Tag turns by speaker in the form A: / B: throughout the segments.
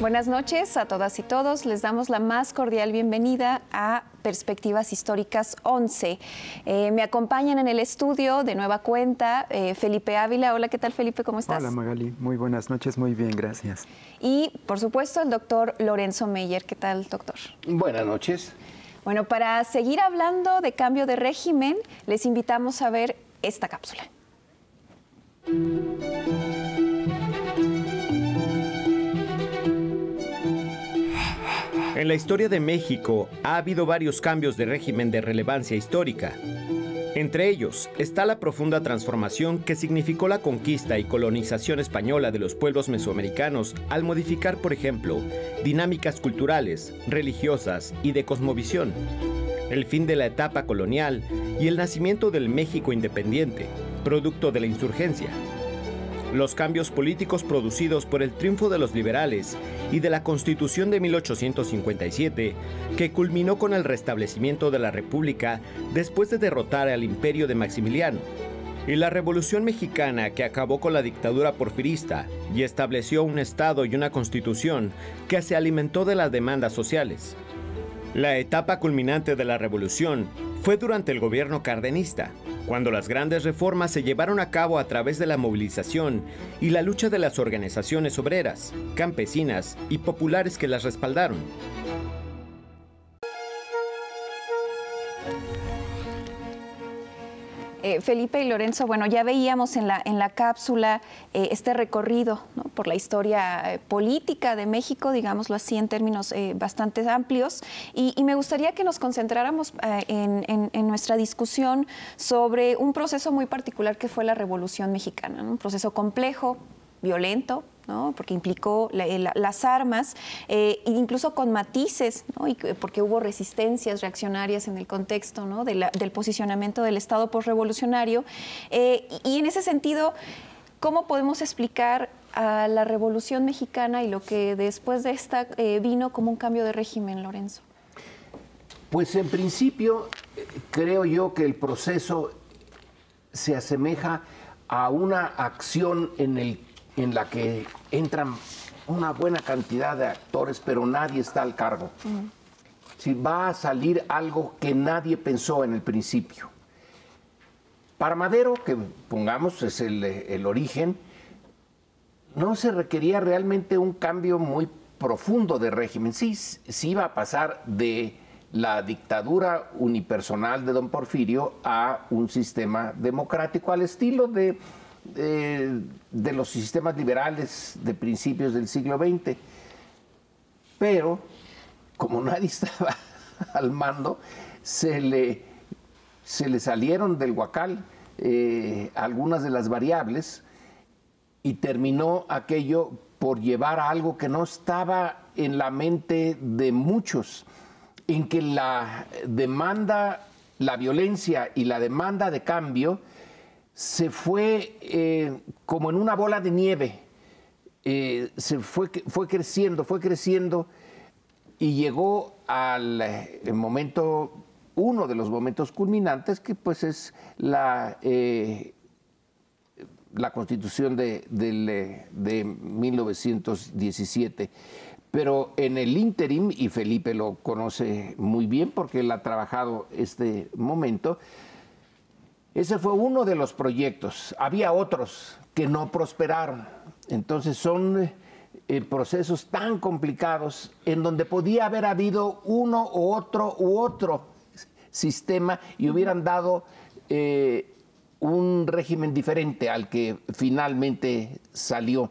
A: Buenas noches a todas y todos. Les damos la más cordial bienvenida a Perspectivas Históricas 11. Eh, me acompañan en el estudio de nueva cuenta eh, Felipe Ávila. Hola, ¿qué tal Felipe? ¿Cómo estás? Hola
B: Magali, muy buenas noches, muy bien, gracias.
A: Y por supuesto el doctor Lorenzo Meyer. ¿Qué tal, doctor?
B: Buenas noches.
A: Bueno, para seguir hablando de cambio de régimen, les invitamos a ver esta cápsula.
C: En la historia de México ha habido varios cambios de régimen de relevancia histórica. Entre ellos está la profunda transformación que significó la conquista y colonización española de los pueblos mesoamericanos al modificar, por ejemplo, dinámicas culturales, religiosas y de cosmovisión, el fin de la etapa colonial y el nacimiento del México independiente, producto de la insurgencia. Los cambios políticos producidos por el triunfo de los liberales y de la Constitución de 1857, que culminó con el restablecimiento de la República después de derrotar al imperio de Maximiliano, y la Revolución Mexicana que acabó con la dictadura porfirista y estableció un Estado y una Constitución que se alimentó de las demandas sociales. La etapa culminante de la revolución fue durante el gobierno cardenista, cuando las grandes reformas se llevaron a cabo a través de la movilización y la lucha de las organizaciones obreras, campesinas y populares que las respaldaron.
A: Eh, Felipe y Lorenzo, bueno, ya veíamos en la, cápsula eh, este recorrido por la historia eh, política de México, digámoslo así, en términos bastante amplios, y, me gustaría que nos concentráramos en, nuestra discusión sobre un proceso muy particular que fue la Revolución Mexicana, un proceso complejo, violento, porque implicó eh, las armas, eh, incluso con matices, porque hubo resistencias reaccionarias en el contexto del posicionamiento del Estado postrevolucionario. Eh, y en ese sentido, ¿cómo podemos explicar a la Revolución Mexicana y lo que después de esta vino como un cambio de régimen, Lorenzo?
D: Pues en principio creo yo que el proceso se asemeja a una acción en el en la que entran una buena cantidad de actores, pero nadie está al cargo. Mm. Si va a salir algo que nadie pensó en el principio. Para Madero, que pongamos es el, origen, no se requería realmente un cambio muy profundo de régimen. Sí, sí iba a pasar de la dictadura unipersonal de don Porfirio a un sistema democrático al estilo de eh, de los sistemas liberales de principios del siglo XX. Pero, como nadie estaba al mando, se le, salieron del huacal eh, algunas de las variables y terminó aquello por llevar a algo que no estaba en la mente de muchos, en que la demanda, la violencia y la demanda de cambio se fue eh, como en una bola de nieve, eh, se fue, fue creciendo, fue creciendo y llegó al eh, momento, uno de los momentos culminantes, que pues es la, la constitución de, de 1917 pero en el interim, y Felipe lo conoce muy bien porque él ha trabajado este momento, ese fue uno de los proyectos. Había otros que no prosperaron. Entonces son eh, procesos tan complicados en donde podía haber habido uno u otro u otro sistema y hubieran dado eh, un régimen diferente al que finalmente salió.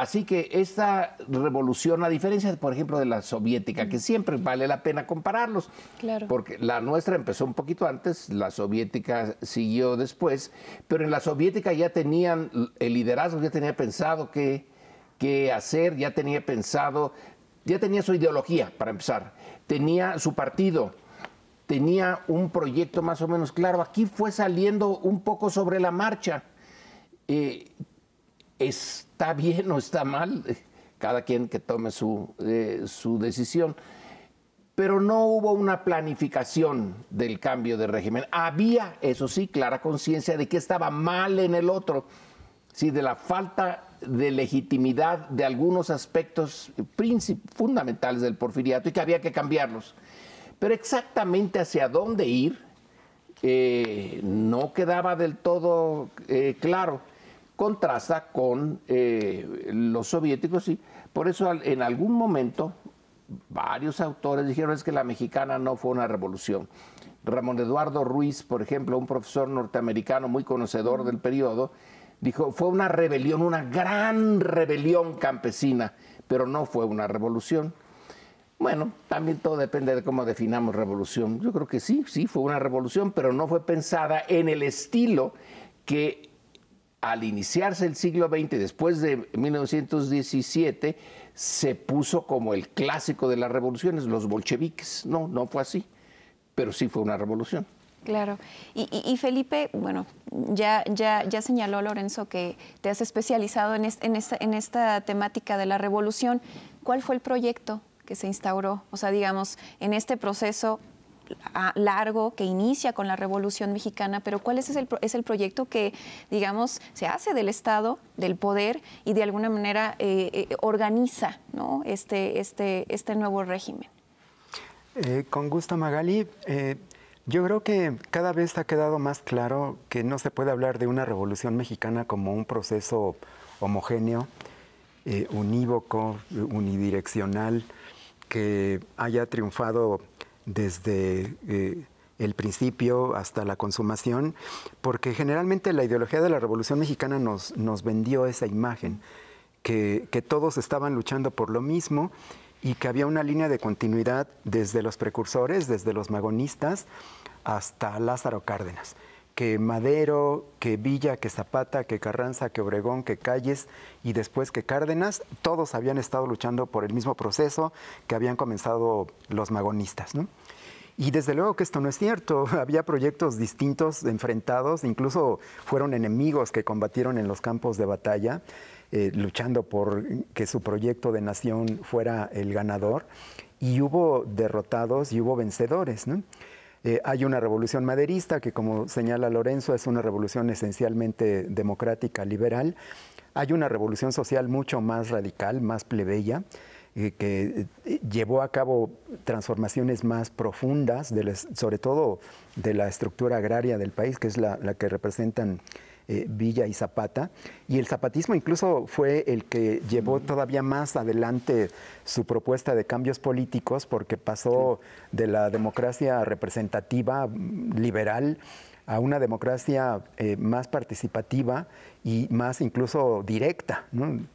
D: Así que esta revolución, a diferencia, por ejemplo, de la soviética, que siempre vale la pena compararlos, claro. porque la nuestra empezó un poquito antes, la soviética siguió después, pero en la soviética ya tenían el liderazgo, ya tenía pensado qué, hacer, ya tenía pensado, ya tenía su ideología, para empezar, tenía su partido, tenía un proyecto más o menos claro. Aquí fue saliendo un poco sobre la marcha. Eh, está bien o está mal, cada quien que tome eh, su, decisión. Pero no hubo una planificación del cambio de régimen. Había, eso sí, clara conciencia de que estaba mal en el otro, sí, de la falta de legitimidad de algunos aspectos fundamentales del porfiriato y que había que cambiarlos. Pero exactamente hacia dónde ir eh, no quedaba del todo eh, claro contrasta con eh, los soviéticos y por eso en algún momento varios autores dijeron es que la mexicana no fue una revolución. Ramón Eduardo Ruiz, por ejemplo, un profesor norteamericano muy conocedor del periodo, dijo, fue una rebelión, una gran rebelión campesina, pero no fue una revolución. Bueno, también todo depende de cómo definamos revolución. Yo creo que sí, sí, fue una revolución, pero no fue pensada en el estilo que al iniciarse el siglo XX, después de 1917, se puso como el clásico de las revoluciones, los bolcheviques. No, no fue así, pero sí fue una revolución.
A: Claro. Y, Felipe, bueno, ya, ya, ya señaló Lorenzo que te has especializado en, esta, en, esta, temática de la revolución. ¿Cuál fue el proyecto que se instauró? O sea, digamos, en este proceso largo que inicia con la Revolución Mexicana, pero ¿cuál es el, es el proyecto que, digamos, se hace del Estado, del poder y de alguna manera eh, eh, organiza ¿no? este, este, este nuevo régimen?
B: Eh, con gusto, Magali. yo creo que cada vez ha quedado más claro que no se puede hablar de una Revolución Mexicana como un proceso homogéneo, unívoco, unidireccional, que haya triunfado desde eh, el principio hasta la consumación, porque generalmente la ideología de la Revolución Mexicana nos, vendió esa imagen, que, que todos estaban luchando por lo mismo y que había una línea de continuidad desde los precursores, desde los magonistas, hasta Lázaro Cárdenas que Madero, que Villa, que Zapata, que Carranza, que Obregón, que Calles y después que Cárdenas, todos habían estado luchando por el mismo proceso que habían comenzado los magonistas. Y desde luego que esto no es cierto. Había proyectos distintos, enfrentados, incluso fueron enemigos que combatieron en los campos de batalla, eh, luchando por que su proyecto de nación fuera el ganador. Y hubo derrotados y hubo vencedores. Eh, hay una revolución maderista que, como señala Lorenzo, es una revolución esencialmente democrática, liberal. Hay una revolución social mucho más radical, más plebeya, eh, que eh, llevó a cabo transformaciones más profundas, sobre todo de la estructura agraria del país, que es la que representan eh, Villa y Zapata. Y el zapatismo incluso fue el que llevó todavía más adelante su propuesta de cambios políticos porque pasó de la democracia representativa mm, liberal a una democracia eh, más participativa y más incluso directa,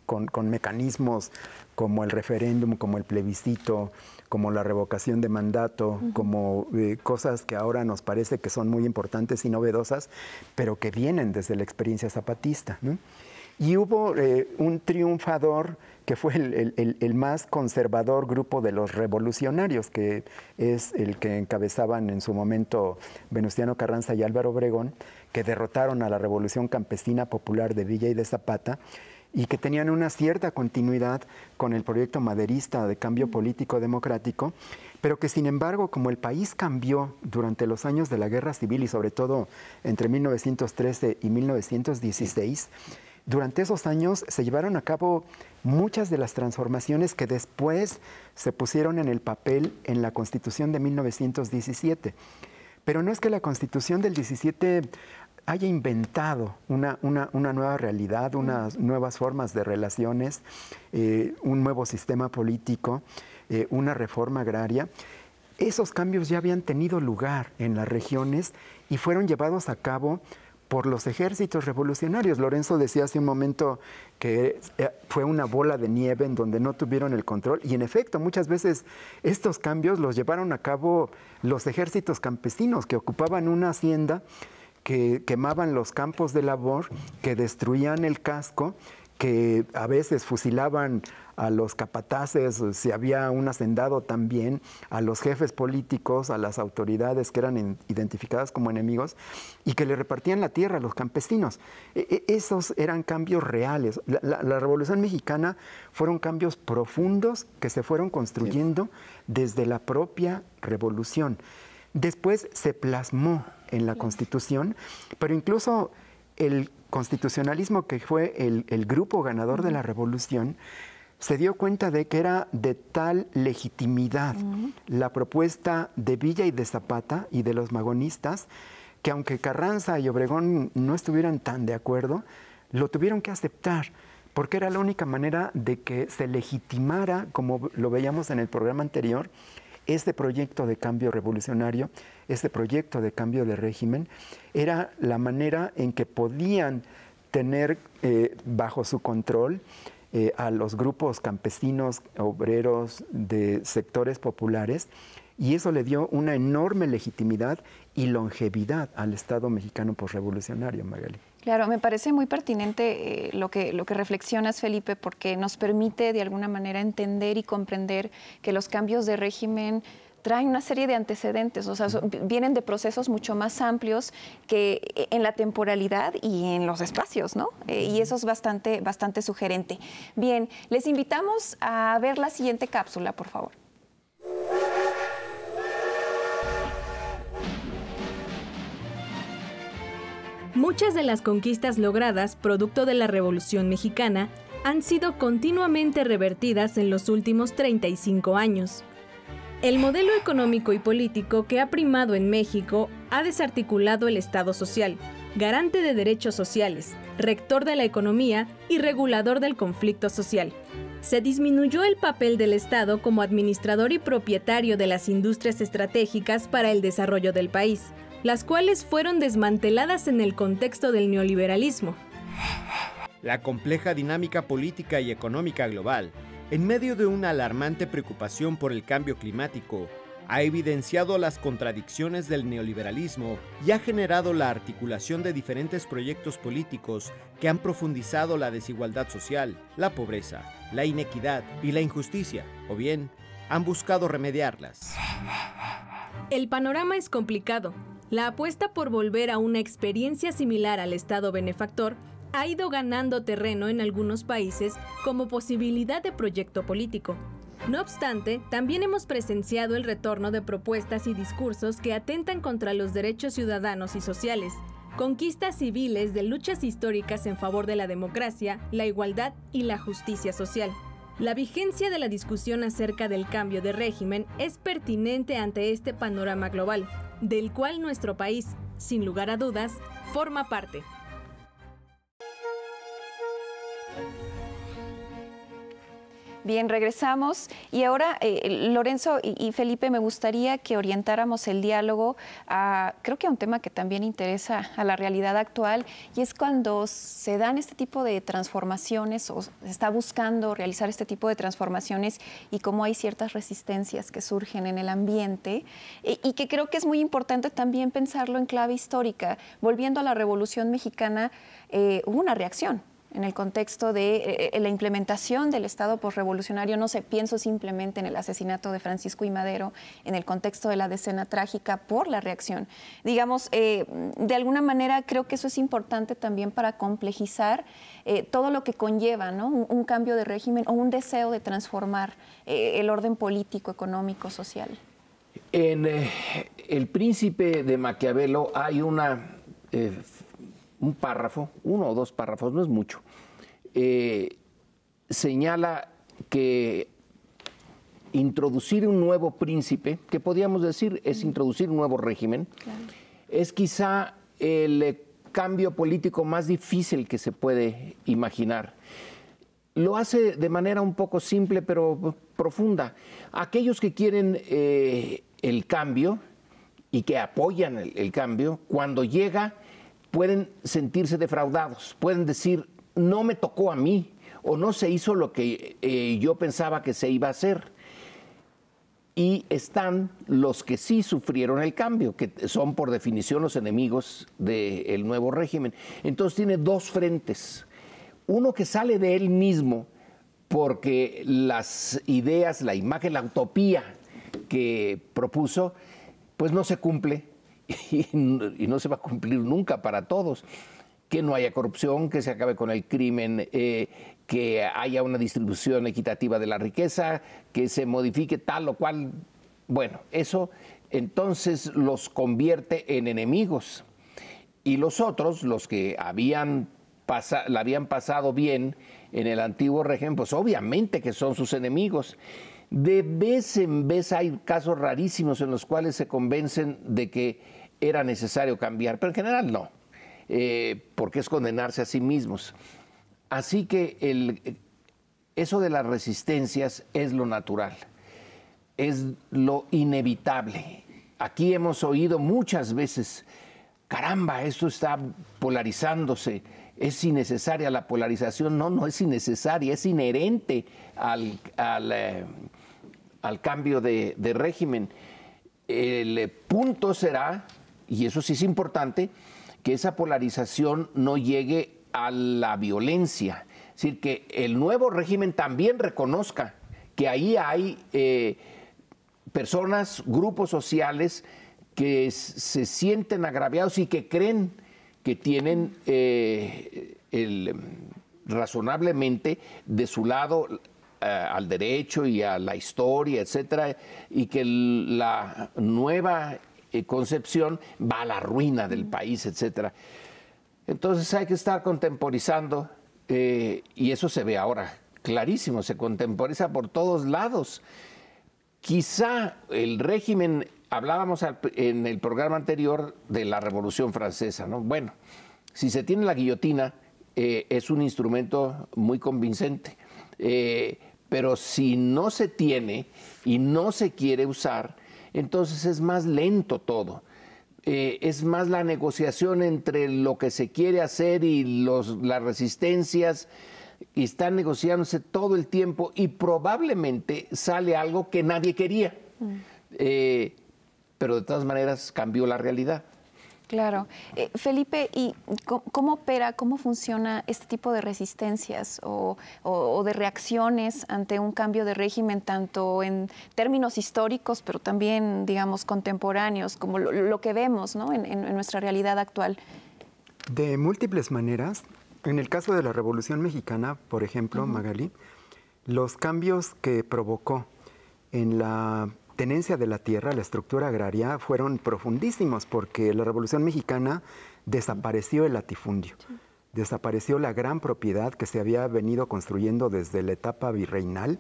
B: con mecanismos como el referéndum, como el plebiscito, como la revocación de mandato, como eh, cosas que ahora nos parece que son muy importantes y novedosas, pero que vienen desde la experiencia zapatista. Y hubo eh, un triunfador que fue el, el, más conservador grupo de los revolucionarios, que es el que encabezaban en su momento Venustiano Carranza y Álvaro Obregón, que derrotaron a la Revolución Campesina Popular de Villa y de Zapata y que tenían una cierta continuidad con el proyecto maderista de cambio mm. político democrático, pero que sin embargo, como el país cambió durante los años de la guerra civil y sobre todo entre 1913 y 1916, durante esos años se llevaron a cabo muchas de las transformaciones que después se pusieron en el papel en la Constitución de 1917. Pero no es que la Constitución del 17 haya inventado una, nueva realidad, unas nuevas formas de relaciones, eh, un nuevo sistema político, eh, una reforma agraria. Esos cambios ya habían tenido lugar en las regiones y fueron llevados a cabo por los ejércitos revolucionarios. Lorenzo decía hace un momento que eh, fue una bola de nieve en donde no tuvieron el control y en efecto muchas veces estos cambios los llevaron a cabo los ejércitos campesinos que ocupaban una hacienda que quemaban los campos de labor, que destruían el casco, que a veces fusilaban a los capataces, si había un hacendado también, a los jefes políticos, a las autoridades que eran identificadas como enemigos, y que le repartían la tierra a los campesinos. E, e, esos eran cambios reales. la, Revolución Mexicana fueron cambios profundos que se fueron construyendo desde la propia revolución. Después se plasmó en la Constitución, pero incluso el constitucionalismo que fue el, grupo ganador de la revolución, se dio cuenta de que era de tal legitimidad la propuesta de Villa y de Zapata y de los magonistas, que aunque Carranza y Obregón no estuvieran tan de acuerdo, lo tuvieron que aceptar, porque era la única manera de que se legitimara, como lo veíamos en el programa anterior, este proyecto de cambio revolucionario, este proyecto de cambio de régimen, era la manera en que podían tener eh, bajo su control eh, a los grupos campesinos, obreros de sectores populares, y eso le dio una enorme legitimidad y longevidad al Estado mexicano postrevolucionario, Magali.
A: Claro, me parece muy pertinente eh, lo, que, lo que reflexionas, Felipe, porque nos permite de alguna manera entender y comprender que los cambios de régimen traen una serie de antecedentes, o sea, vienen de procesos mucho más amplios que eh, en la temporalidad y en los espacios, ¿no? Eh, y eso es bastante, bastante sugerente. Bien, les invitamos a ver la siguiente cápsula, por favor.
E: Muchas de las conquistas logradas producto de la Revolución Mexicana han sido continuamente revertidas en los últimos 35 años. El modelo económico y político que ha primado en México ha desarticulado el Estado social, garante de derechos sociales, rector de la economía y regulador del conflicto social. Se disminuyó el papel del Estado como administrador y propietario de las industrias estratégicas para el desarrollo del país, las cuales fueron desmanteladas en el contexto del neoliberalismo.
C: La compleja dinámica política y económica global, en medio de una alarmante preocupación por el cambio climático, ha evidenciado las contradicciones del neoliberalismo y ha generado la articulación de diferentes proyectos políticos que han profundizado la desigualdad social, la pobreza, la inequidad y la injusticia, o bien han buscado remediarlas.
E: El panorama es complicado, la apuesta por volver a una experiencia similar al Estado benefactor ha ido ganando terreno en algunos países como posibilidad de proyecto político. No obstante, también hemos presenciado el retorno de propuestas y discursos que atentan contra los derechos ciudadanos y sociales, conquistas civiles de luchas históricas en favor de la democracia, la igualdad y la justicia social. La vigencia de la discusión acerca del cambio de régimen es pertinente ante este panorama global, del cual nuestro país, sin lugar a dudas, forma parte.
A: Bien, regresamos. Y ahora, eh, Lorenzo y, Felipe, me gustaría que orientáramos el diálogo a, creo que a un tema que también interesa a la realidad actual, y es cuando se dan este tipo de transformaciones o se está buscando realizar este tipo de transformaciones y cómo hay ciertas resistencias que surgen en el ambiente, y que creo que es muy importante también pensarlo en clave histórica. Volviendo a la Revolución Mexicana, eh, hubo una reacción en el contexto de eh, eh, la implementación del Estado postrevolucionario, No sé, pienso simplemente en el asesinato de Francisco y Madero, en el contexto de la decena trágica por la reacción. Digamos, eh, de alguna manera creo que eso es importante también para complejizar todo lo que conlleva un, un, cambio de régimen o un deseo de transformar el orden político, económico, social.
D: En El Príncipe de Maquiavelo hay una un párrafo, uno o dos párrafos, no es mucho, eh, señala que introducir un nuevo príncipe, que podríamos decir es introducir un nuevo régimen, es quizá el eh, cambio político más difícil que se puede imaginar. Lo hace de manera un poco simple pero profunda. Aquellos que quieren eh, el cambio y que apoyan el cambio, cuando llega pueden sentirse defraudados, pueden decir, no me tocó a mí o no se hizo lo que eh, yo pensaba que se iba a hacer. Y están los que sí sufrieron el cambio, que son por definición los enemigos del nuevo régimen. Entonces tiene dos frentes. Uno que sale de él mismo porque las ideas, la imagen, la utopía que propuso, pues no se cumple y, no se va a cumplir nunca para todos que no haya corrupción, que se acabe con el crimen, eh, que haya una distribución equitativa de la riqueza, que se modifique tal o cual. Bueno, eso entonces los convierte en enemigos. Y los otros, los que habían la habían pasado bien en el antiguo régimen, pues obviamente que son sus enemigos. De vez en vez hay casos rarísimos en los cuales se convencen de que era necesario cambiar, pero en general no, eh, porque es condenarse a sí mismos. Así que el, eso de las resistencias es lo natural, es lo inevitable. Aquí hemos oído muchas veces, caramba, esto está polarizándose, es innecesaria la polarización. No, no es innecesaria, es inherente al, eh, cambio de régimen. El punto será y eso sí es importante, que esa polarización no llegue a la violencia. Es decir, que el nuevo régimen también reconozca que ahí hay eh, personas, grupos sociales que se sienten agraviados y que creen que tienen eh, razonablemente de su lado eh, al derecho y a la historia, etcétera, y que la nueva eh, concepción va a la ruina del país, etcétera. Entonces hay que estar contemporizando eh, y eso se ve ahora clarísimo, se contemporiza por todos lados. Quizá el régimen, hablábamos en el programa anterior de la Revolución Francesa, ¿no? Bueno, si se tiene la guillotina, eh, es un instrumento muy convincente, pero si no se tiene y no se quiere usar, entonces es más lento todo. Eh, es más la negociación entre lo que se quiere hacer y las resistencias y están negociándose todo el tiempo y probablemente sale algo que nadie quería. Mm. Eh, pero de todas maneras cambió la realidad.
A: Claro. Eh, Felipe, ¿y cómo, opera, cómo funciona este tipo de resistencias o, de reacciones ante un cambio de régimen, tanto en términos históricos, pero también, digamos, contemporáneos, como lo, que vemos ¿no? en, nuestra realidad actual?
B: De múltiples maneras. En el caso de la Revolución Mexicana, por ejemplo, los cambios que provocó en la tenencia de la tierra, la estructura agraria, fueron profundísimos porque la Revolución Mexicana desapareció el latifundio, desapareció la gran propiedad que se había venido construyendo desde la etapa virreinal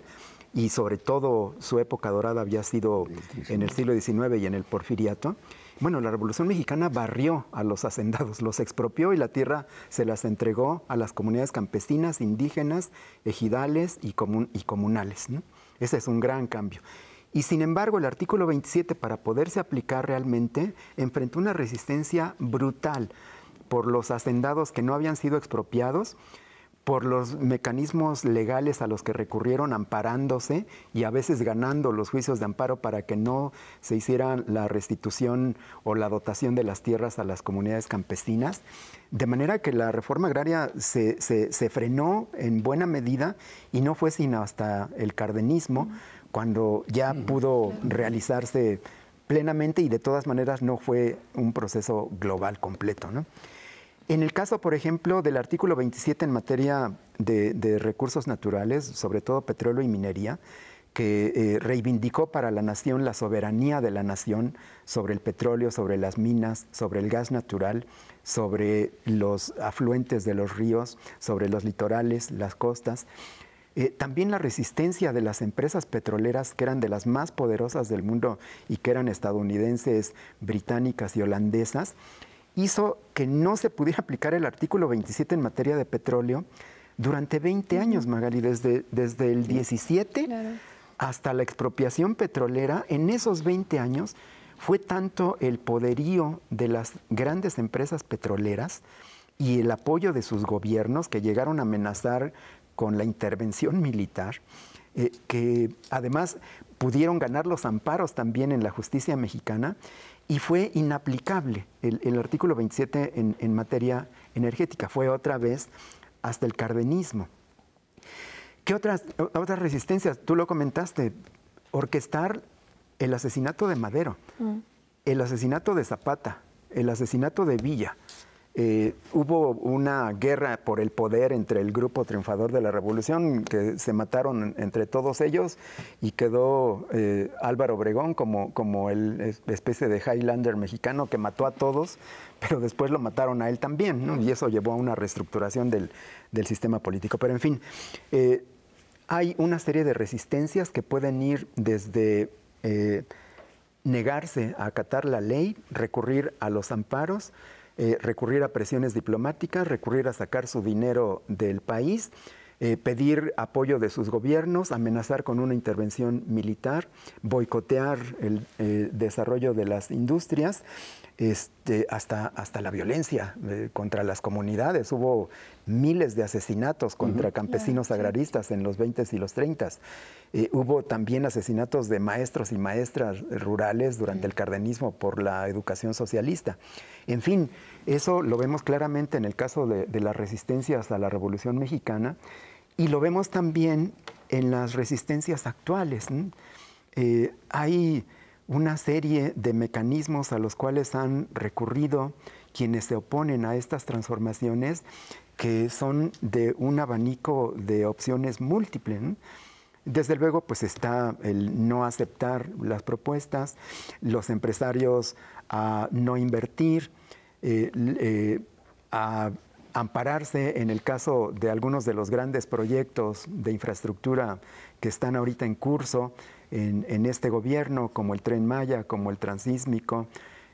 B: y sobre todo su época dorada había sido en el siglo XIX y en el porfiriato. Bueno, la Revolución Mexicana barrió a los hacendados, los expropió y la tierra se las entregó a las comunidades campesinas, indígenas, ejidales y, y comunales. Ese es un gran cambio. Y sin embargo, el artículo 27, para poderse aplicar realmente, enfrentó una resistencia brutal por los hacendados que no habían sido expropiados, por los mecanismos legales a los que recurrieron amparándose y a veces ganando los juicios de amparo para que no se hiciera la restitución o la dotación de las tierras a las comunidades campesinas. De manera que la reforma agraria se, frenó en buena medida y no fue sino hasta el cardenismo cuando ya mm. pudo realizarse plenamente y de todas maneras no fue un proceso global completo. En el caso, por ejemplo, del artículo 27 en materia de, recursos naturales, sobre todo petróleo y minería, que eh, reivindicó para la nación la soberanía de la nación sobre el petróleo, sobre las minas, sobre el gas natural, sobre los afluentes de los ríos, sobre los litorales, las costas. Eh, también la resistencia de las empresas petroleras, que eran de las más poderosas del mundo y que eran estadounidenses, británicas y holandesas, hizo que no se pudiera aplicar el artículo 27 en materia de petróleo durante 20 años, Magali, desde, desde el 17 hasta la expropiación petrolera. En esos 20 años fue tanto el poderío de las grandes empresas petroleras y el apoyo de sus gobiernos que llegaron a amenazar con la intervención militar, eh, que además pudieron ganar los amparos también en la justicia mexicana y fue inaplicable el, artículo 27 en, materia energética. Fue otra vez hasta el cardenismo. ¿Qué otras, otras resistencias? Tú lo comentaste, orquestar el asesinato de Madero, mm. el asesinato de Zapata, el asesinato de Villa, eh, hubo una guerra por el poder entre el grupo triunfador de la revolución, que se mataron entre todos ellos y quedó eh, Álvaro Obregón como, como el especie de Highlander mexicano que mató a todos, pero después lo mataron a él también, y eso llevó a una reestructuración del, sistema político. Pero en fin, eh, hay una serie de resistencias que pueden ir desde negarse a acatar la ley, recurrir a los amparos, eh, recurrir a presiones diplomáticas, recurrir a sacar su dinero del país, eh, pedir apoyo de sus gobiernos, amenazar con una intervención militar, boicotear el eh, desarrollo de las industrias este, hasta, hasta la violencia eh, contra las comunidades. Hubo miles de asesinatos contra campesinos agraristas en los 20 y los 30. Eh, hubo también asesinatos de maestros y maestras rurales durante el cardenismo por la educación socialista. En fin, eso lo vemos claramente en el caso de, las resistencias a la Revolución Mexicana y lo vemos también en las resistencias actuales. Eh, hay una serie de mecanismos a los cuales han recurrido quienes se oponen a estas transformaciones que son de un abanico de opciones múltiples. Desde luego, pues está el no aceptar las propuestas, los empresarios a no invertir, eh, eh, a ampararse en el caso de algunos de los grandes proyectos de infraestructura que están ahorita en curso, en, este gobierno, como el tren Maya, como el transísmico,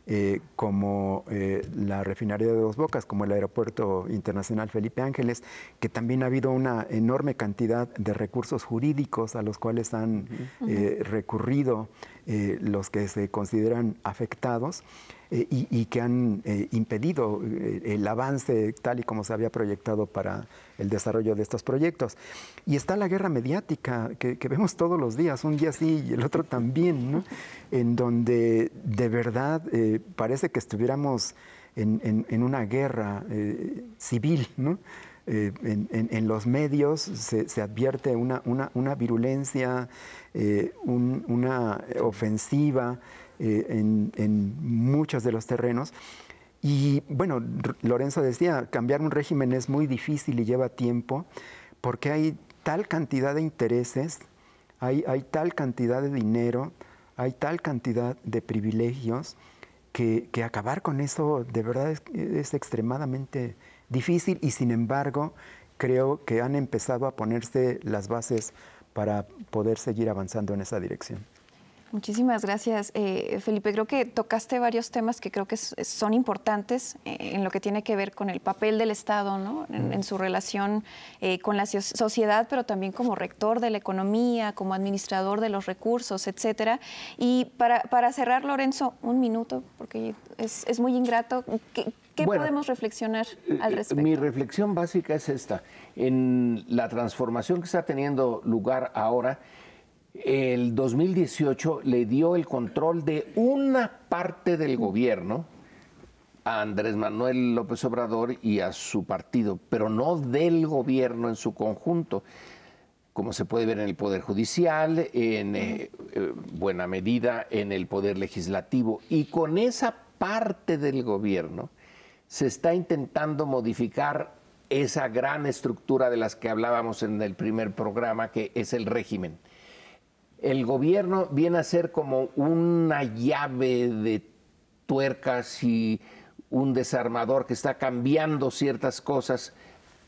B: eh, como eh, la refinería de Dos Bocas, como el Aeropuerto Internacional Felipe Ángeles, que también ha habido una enorme cantidad de recursos jurídicos a los cuales han eh, recurrido los que se consideran afectados. Eh, y, que han eh, impedido eh, el avance tal y como se había proyectado para el desarrollo de estos proyectos. Y está la guerra mediática que, vemos todos los días, un día sí y el otro también, ¿no? en donde de verdad parece que estuviéramos en, una guerra civil. ¿no? en, los medios se, advierte una, una, virulencia, una ofensiva eh, en, muchos de los terrenos. Y bueno, Lorenzo decía, cambiar un régimen es muy difícil y lleva tiempo porque hay tal cantidad de intereses, hay, tal cantidad de dinero, hay tal cantidad de privilegios que, acabar con eso de verdad es, extremadamente difícil y sin embargo creo que han empezado a ponerse las bases para poder seguir avanzando en esa dirección.
A: Muchísimas gracias, eh, Felipe. Creo que tocaste varios temas que creo que son importantes eh, en lo que tiene que ver con el papel del Estado, ¿no? en, su relación eh, con la sociedad, pero también como rector de la economía, como administrador de los recursos, etcétera. Y para, cerrar, Lorenzo, un minuto, porque es, es muy ingrato. ¿Qué, podemos reflexionar al respecto?
D: Mi reflexión básica es esta: en la transformación que está teniendo lugar ahora el 2018 le dio el control de una parte del gobierno a Andrés Manuel López Obrador y a su partido, pero no del gobierno en su conjunto, como se puede ver en el Poder Judicial, en eh, eh, buena medida en el Poder Legislativo. Y con esa parte del gobierno se está intentando modificar esa gran estructura de las que hablábamos en el primer programa, que es el régimen el gobierno viene a ser como una llave de tuercas y un desarmador que está cambiando ciertas cosas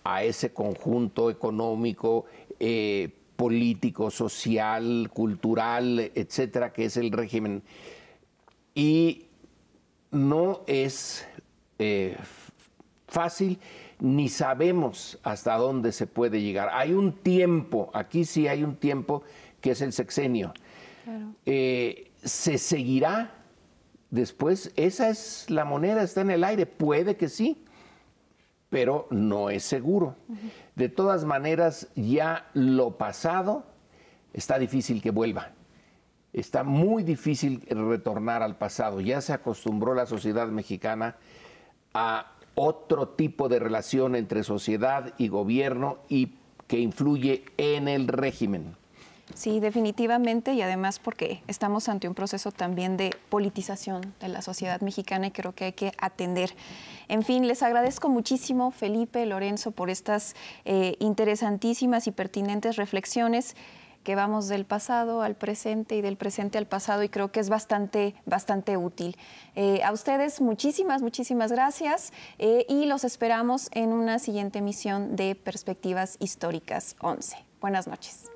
D: a ese conjunto económico, eh, político, social, cultural, etcétera, que es el régimen. Y no es eh, fácil, ni sabemos hasta dónde se puede llegar. Hay un tiempo, aquí sí hay un tiempo que es el sexenio. Eh, ¿Se seguirá después? Esa es la moneda, está en el aire. Puede que sí, pero no es seguro. De todas maneras, ya lo pasado está difícil que vuelva. Está muy difícil retornar al pasado. Ya se acostumbró la sociedad mexicana a otro tipo de relación entre sociedad y gobierno y que influye en el régimen.
A: Sí, definitivamente, y además porque estamos ante un proceso también de politización de la sociedad mexicana y creo que hay que atender. En fin, les agradezco muchísimo, Felipe, Lorenzo, por estas eh, interesantísimas y pertinentes reflexiones que vamos del pasado al presente y del presente al pasado y creo que es bastante, bastante útil. Eh, a ustedes muchísimas, muchísimas gracias eh, y los esperamos en una siguiente emisión de Perspectivas Históricas 11. Buenas noches.